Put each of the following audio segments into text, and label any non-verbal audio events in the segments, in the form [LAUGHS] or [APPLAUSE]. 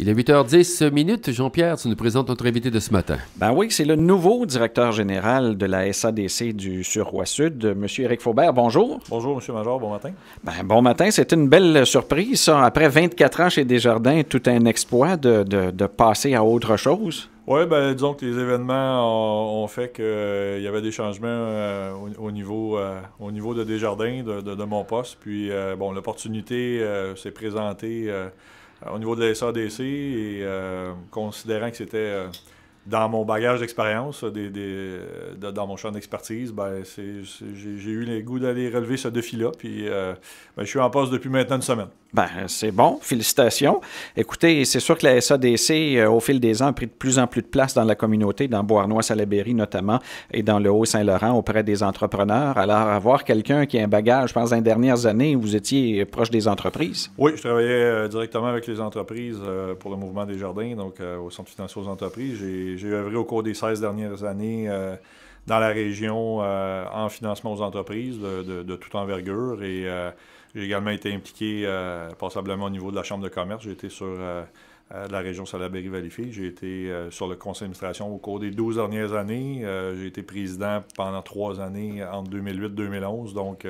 Il est 8h10 minutes. Jean-Pierre, tu nous présentes notre invité de ce matin. Ben oui, c'est le nouveau directeur général de la SADC du sur roi sud M. Éric Faubert. Bonjour. Bonjour, M. Major. Bon matin. Ben, bon matin. C'était une belle surprise, ça. Après 24 ans chez Desjardins, tout un exploit de, passer à autre chose. Oui, ben, disons que les événements ont, fait qu'il euh, y avait des changements euh, au, niveau, euh, au niveau de Desjardins, de, de mon poste. Puis, bon, l'opportunité s'est présentée euh, au niveau de la SADC et euh, considérant que c'était euh, dans mon bagage d'expérience, euh, dans mon champ d'expertise, ben, j'ai eu le goût d'aller relever ce défi-là. Puis euh, ben, je suis en poste depuis maintenant une semaine. Ben, c'est bon. Félicitations. Écoutez, c'est sûr que la SADC, euh, au fil des ans, a pris de plus en plus de place dans la communauté, dans Beauharnois-Salaberry notamment, et dans le Haut-Saint-Laurent auprès des entrepreneurs. Alors, avoir quelqu'un qui a un bagage, je pense, dans les dernières années, vous étiez proche des entreprises. Oui, je travaillais directement avec les entreprises pour le mouvement des jardins, donc au Centre financier aux entreprises j'ai œuvré au cours des 16 dernières années euh, dans la région euh, en financement aux entreprises de, toute envergure. Et euh, j'ai également été impliqué passablement au niveau de la Chambre de commerce. J'ai été sur la région Salaberry-Valleyfield. J'ai été sur le conseil d'administration au cours des 12 dernières années. j'ai été président pendant trois années entre 2008 2011. Donc,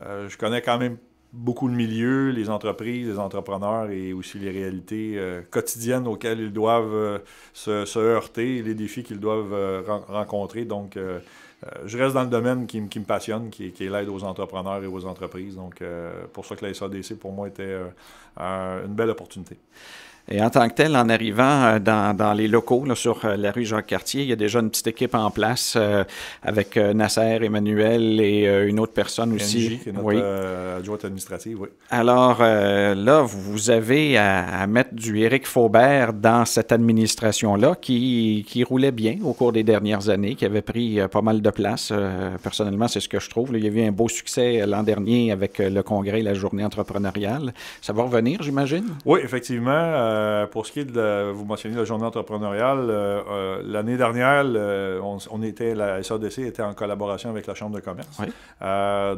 je connais quand même beaucoup de milieux, les entreprises, les entrepreneurs et aussi les réalités euh, quotidiennes auxquelles ils doivent euh, se, heurter les défis qu'ils doivent euh, rencontrer. Donc, je reste dans le domaine qui, me passionne, qui, qui est l'aide aux entrepreneurs et aux entreprises. Donc, pour ça que la SADC, pour moi, était une belle opportunité. Et en tant que tel, en arrivant euh, dans, les locaux sur euh, la rue Jacques-Cartier, il y a déjà une petite équipe en place euh, avec Nasser, Emmanuel et une autre personne aussi. Qui est oui. adjointe administrative, oui. Alors là, vous avez à, mettre du Éric Faubert dans cette administration-là qui, roulait bien au cours des dernières années, qui avait pris pas mal de place. personnellement, c'est ce que je trouve. il y a eu un beau succès l'an dernier avec le congrès et la journée entrepreneuriale. Ça va revenir, j'imagine? Oui, effectivement euh, pour ce qui est de vous mentionner la journée entrepreneuriale, euh, euh, l'année dernière, on, était, la SADC était en collaboration avec la Chambre de commerce.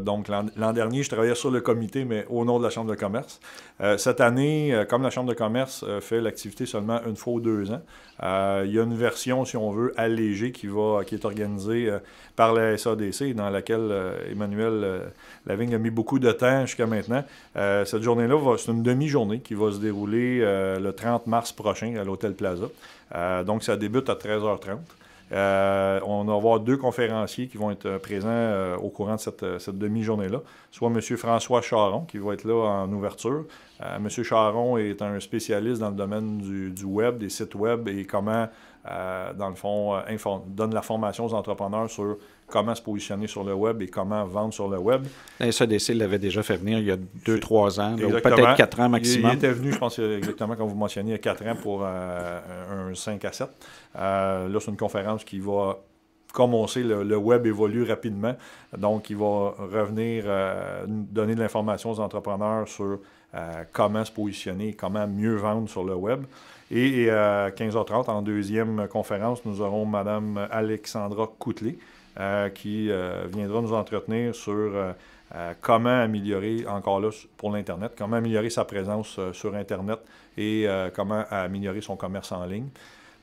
donc l'an dernier, je travaillais sur le comité, mais au nom de la Chambre de commerce. cette année, comme la Chambre de commerce fait l'activité seulement une fois ou deux ans, il y a une version, si on veut, allégée qui, va, qui est organisée par la SADC, dans laquelle Emmanuel Lavigne a mis beaucoup de temps jusqu'à maintenant. cette journée-là, c'est une demi-journée qui va se dérouler 30 mars prochain à l'Hôtel Plaza. Euh, donc, ça débute à 13h30. Euh, on va avoir deux conférenciers qui vont être euh, présents au courant de cette, cette demi-journée-là, soit M. François Charon, qui va être là en ouverture. Euh, M. Charon est un spécialiste dans le domaine du, du, web, des sites web et comment euh, dans le fond, euh, donne la formation aux entrepreneurs sur comment se positionner sur le web et comment vendre sur le web. La l'avait déjà fait venir il y a 2-3 ans, peut-être 4 ans maximum. Il, était venu, je pense, exactement comme vous mentionnez, il y a 4 ans pour euh, un 5 à 7. là, c'est une conférence qui va commencer, le, web évolue rapidement. Donc, il va revenir donner de l'information aux entrepreneurs sur euh, comment se positionner, comment mieux vendre sur le web. Et, à 15h30, euh, en deuxième conférence, nous aurons Mme Alexandra Coutelet euh, qui viendra nous entretenir sur comment améliorer, encore là pour l'Internet, comment améliorer sa présence sur Internet et comment améliorer son commerce en ligne.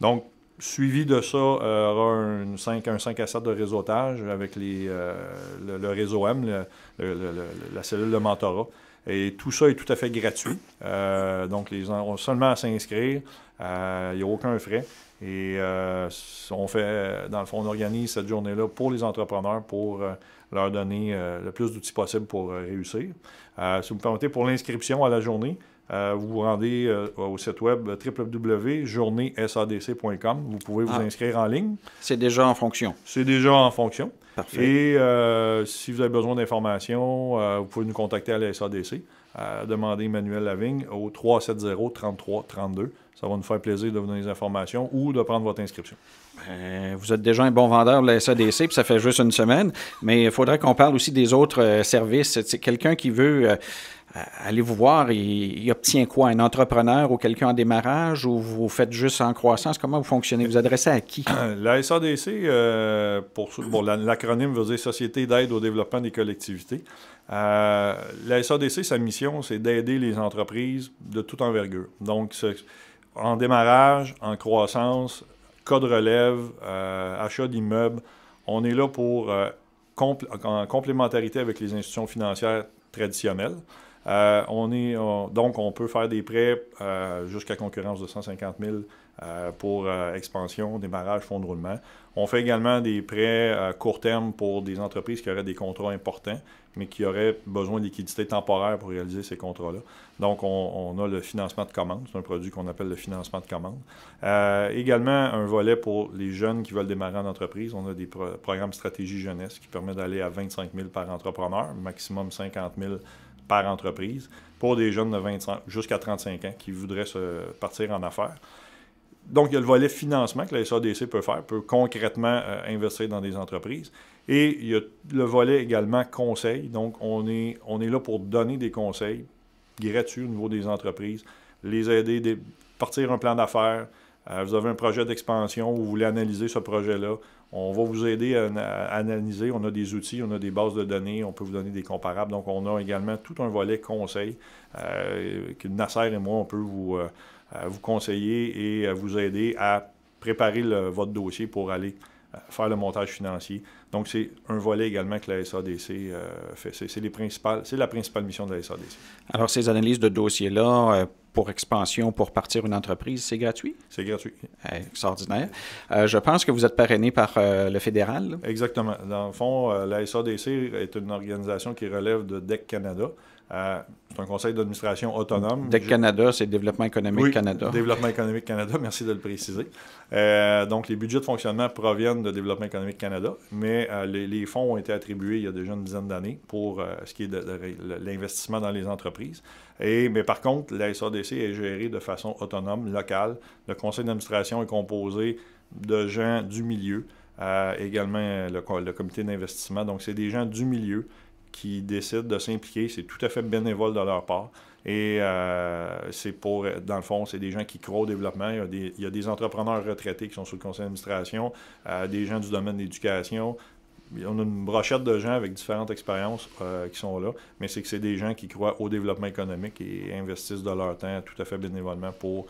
Donc, Suivi de ça, aura un 5, à 7 de réseautage avec le, réseau M, la cellule de mentorat, et tout ça est tout à fait gratuit. Euh, donc, les gens ont seulement à s'inscrire. Euh, il n'y a aucun frais. Et euh, on fait, dans le fond, on organise cette journée-là pour les entrepreneurs, pour leur donner le plus d'outils possible pour réussir. si vous me pour l'inscription à la journée, euh, vous vous rendez euh, au site web euh, www.journeesadc.com. Vous pouvez vous ah. inscrire en ligne. C'est déjà en fonction. C'est déjà en fonction. Parfait. Et si vous avez besoin d'informations, vous pouvez nous contacter à la SADC. demandez Emmanuel Lavigne au 370-3332. Ça va nous faire plaisir de vous donner des informations ou de prendre votre inscription. Ben, vous êtes déjà un bon vendeur de la SADC, puis ça fait juste une semaine, mais il faudrait qu'on parle aussi des autres services. C'est quelqu'un qui veut allez vous voir, il, obtient quoi? Un entrepreneur ou quelqu'un en démarrage ou vous faites juste en croissance? Comment vous fonctionnez? Vous, adressez à qui? [CLEARS THROAT] La SADC, euh, pour, bon, l'acronyme veut dire Société d'aide au développement des collectivités. Euh, la SADC, sa mission, c'est d'aider les entreprises de toute envergure. Donc, en démarrage, en croissance, cas de relève, euh, achat d'immeubles, on est là pour, euh, en complémentarité avec les institutions financières traditionnelles, euh, on euh, donc, on peut faire des prêts euh, jusqu'à concurrence de 150 000 pour expansion, démarrage, fonds de roulement. On fait également des prêts à court terme pour des entreprises qui auraient des contrats importants, mais qui auraient besoin de liquidités temporaires pour réaliser ces contrats-là. Donc, on, a le financement de commandes. C'est un produit qu'on appelle le financement de commandes. également, un volet pour les jeunes qui veulent démarrer en entreprise. On a des programmes stratégie jeunesse qui permettent d'aller à 25 000 par entrepreneur, maximum 50 000 par entreprise pour des jeunes de 25 jusqu'à 35 ans qui voudraient se partir en affaires. Donc, il y a le volet financement que la SADC peut faire, peut concrètement euh, investir dans des entreprises. Et il y a le volet également conseil. Donc, on est, on est là pour donner des conseils gratuits au niveau des entreprises, les aider à partir un plan d'affaires, euh, vous avez un projet d'expansion vous voulez analyser ce projet-là, on va vous aider à, analyser. On a des outils, on a des bases de données, on peut vous donner des comparables. Donc, on a également tout un volet conseil euh, que Nasser et moi, on peut vous, euh, vous conseiller et vous aider à préparer votre dossier pour aller faire le montage financier. Donc, c'est un volet également que la SADC fait. C'est la principale mission de la SADC. Alors, ces analyses de dossiers-là pour expansion, pour partir une entreprise, c'est gratuit? C'est gratuit. Extraordinaire. Euh, je pense que vous êtes parrainé par euh, le fédéral. Exactement. Dans le fond, euh, la SADC est une organisation qui relève de DEC Canada. Euh, c'est un conseil d'administration autonome. DEC Canada, c'est Développement économique oui, Canada. Développement économique Canada, [LAUGHS] merci de le préciser. Euh, donc, les budgets de fonctionnement proviennent de Développement économique Canada, mais euh, les, fonds ont été attribués il y a déjà une dizaine d'années pour ce qui est de, l'investissement dans les entreprises. Et, mais par contre, la SADC est gérée de façon autonome, locale. Le conseil d'administration est composé de gens du milieu, également le, le comité d'investissement. Donc, c'est des gens du milieu qui décident de s'impliquer. C'est tout à fait bénévole de leur part. Et euh, c'est pour, dans le fond, c'est des gens qui croient au développement. Il y, a des, entrepreneurs retraités qui sont sous le conseil d'administration, euh, des gens du domaine de l'éducation. On a une brochette de gens avec différentes expériences euh, qui sont là, mais c'est que c'est des gens qui croient au développement économique et investissent de leur temps tout à fait bénévolement pour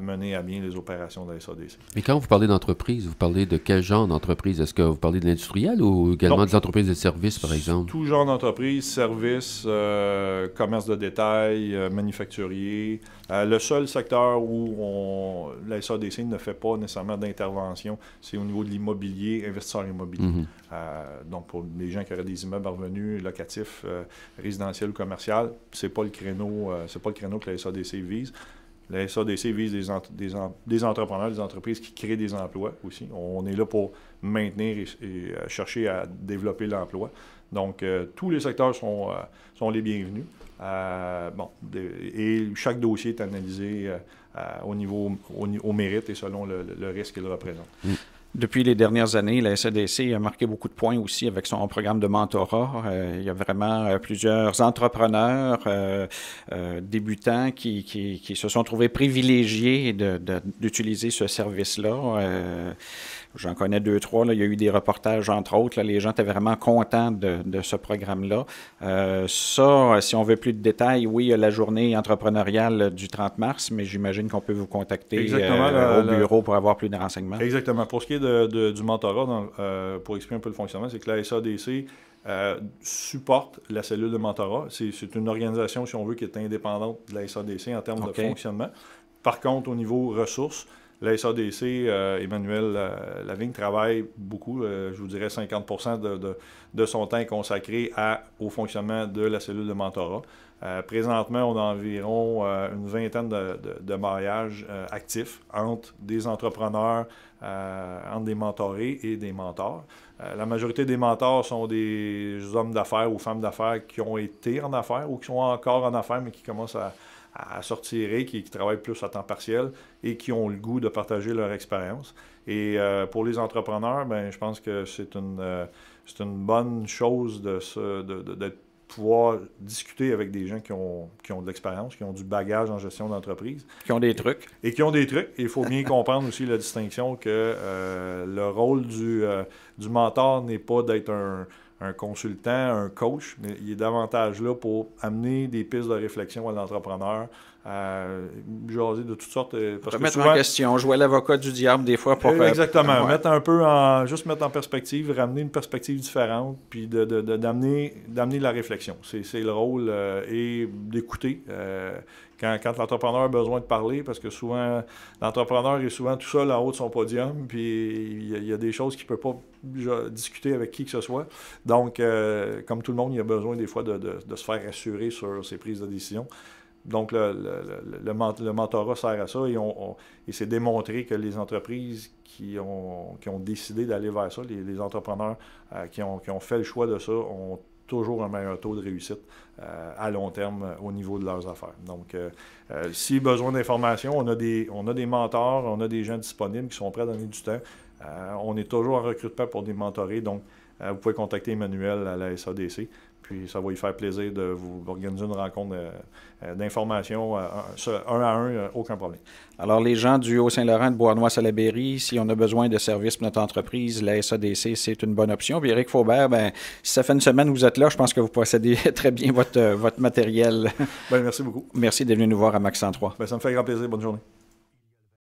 mener à bien les opérations de la SADC. Et quand vous parlez d'entreprise, vous parlez de quel genre d'entreprise? Est-ce que vous parlez de l'industriel ou également des entreprises de services, par exemple? Tout genre d'entreprise, services, euh, commerce de détail, euh, manufacturier. Euh, le seul secteur où on, la SADC ne fait pas nécessairement d'intervention, c'est au niveau de l'immobilier, investisseur immobilier. Mhm. donc, pour les gens qui auraient des immeubles revenus locatifs, résidentiels ou commerciaux, c'est pas le créneau, c'est pas le créneau que la SADC vise. La SADC vise des, des, entrepreneurs, des entreprises qui créent des emplois aussi. On est là pour maintenir et, euh, chercher à développer l'emploi. Donc, euh, tous les secteurs sont, euh, sont les bienvenus. bon, et chaque dossier est analysé au niveau au, mérite et selon le, risque qu'il représente. Mm. Depuis les dernières années, la SADC a marqué beaucoup de points aussi avec son programme de mentorat. Euh, il y a vraiment euh, plusieurs entrepreneurs euh, débutants qui, qui, se sont trouvés privilégiés d'utiliser ce service-là. J'en connais deux, trois. Il y a eu des reportages, entre autres. Les gens étaient vraiment contents de, ce programme-là. Euh, ça, si on veut plus de détails, oui, il y a la journée entrepreneuriale du 30 mars, mais j'imagine qu'on peut vous contacter euh, au bureau pour avoir plus de renseignements. Exactement. Pour ce qui est du mentorat, euh, pour expliquer un peu le fonctionnement, c'est que la SADC supporte la cellule de mentorat. C'est une organisation, si on veut, qui est indépendante de la SADC en termes de fonctionnement. Par contre, au niveau ressources, la euh, Emmanuel euh, Lavigne travaille beaucoup, euh, je vous dirais 50 de, son temps consacré au fonctionnement de la cellule de mentorat. présentement, on a environ une vingtaine de, de mariages actifs entre des entrepreneurs, entre des mentorés et des mentors. la majorité des mentors sont des hommes d'affaires ou femmes d'affaires qui ont été en affaires ou qui sont encore en affaires mais qui commencent à, à sortir qui, qui travaillent plus à temps partiel et qui ont le goût de partager leur expérience. Et euh, pour les entrepreneurs, ben, je pense que c'est une, euh, c'est une bonne chose de, se, de, pouvoir discuter avec des gens qui ont, qui ont de l'expérience, qui ont du bagage en gestion d'entreprise. Qui ont des trucs. Et, qui ont des trucs. Il faut bien [LAUGHS] comprendre aussi la distinction que euh, le rôle du, du mentor n'est pas d'être un un consultant, un coach, mais il est davantage là pour amener des pistes de réflexion à l'entrepreneur, euh, jaser de toutes sortes. Euh, parce remettre en question, jouer l'avocat du diable des fois pour faire... Euh, euh, exactement, mettre un peu en, juste mettre en perspective, ramener une perspective différente, puis d'amener de, de, la réflexion. C'est le rôle et d'écouter. quand, quand l'entrepreneur a besoin de parler, parce que souvent, l'entrepreneur est souvent tout seul en haut de son podium, puis il y, a des choses qu'il ne peut pas discuter avec qui que ce soit. Donc, comme tout le monde, il a besoin des fois de, se faire assurer sur ses prises de décision. Donc, le, mentorat sert à ça et, c'est démontré que les entreprises qui ont, décidé d'aller vers ça, les, entrepreneurs euh, qui, ont, qui, ont, fait le choix de ça, ont toujours un meilleur taux de réussite euh, à long terme euh, au niveau de leurs affaires. Donc, si besoin d'informations, on, a des, on a des mentors, on a des gens disponibles qui sont prêts à donner du temps. on est toujours en recrutement pour des mentorés, donc vous pouvez contacter Emmanuel à la SADC. Puis ça va lui faire plaisir de vous organiser une rencontre euh, euh, d'information euh, un à un, aucun problème. Alors, les gens du Haut-Saint-Laurent de bois à salaberry si on a besoin de services pour notre entreprise, la SADC, c'est une bonne option. Puis Eric Faubert, ben, si ça fait une semaine que vous êtes là, je pense que vous possédez [LAUGHS] très bien votre, votre matériel. Bien, merci beaucoup. Merci d'être venu nous voir à Max 103. Ben, ça me fait grand plaisir. Bonne journée.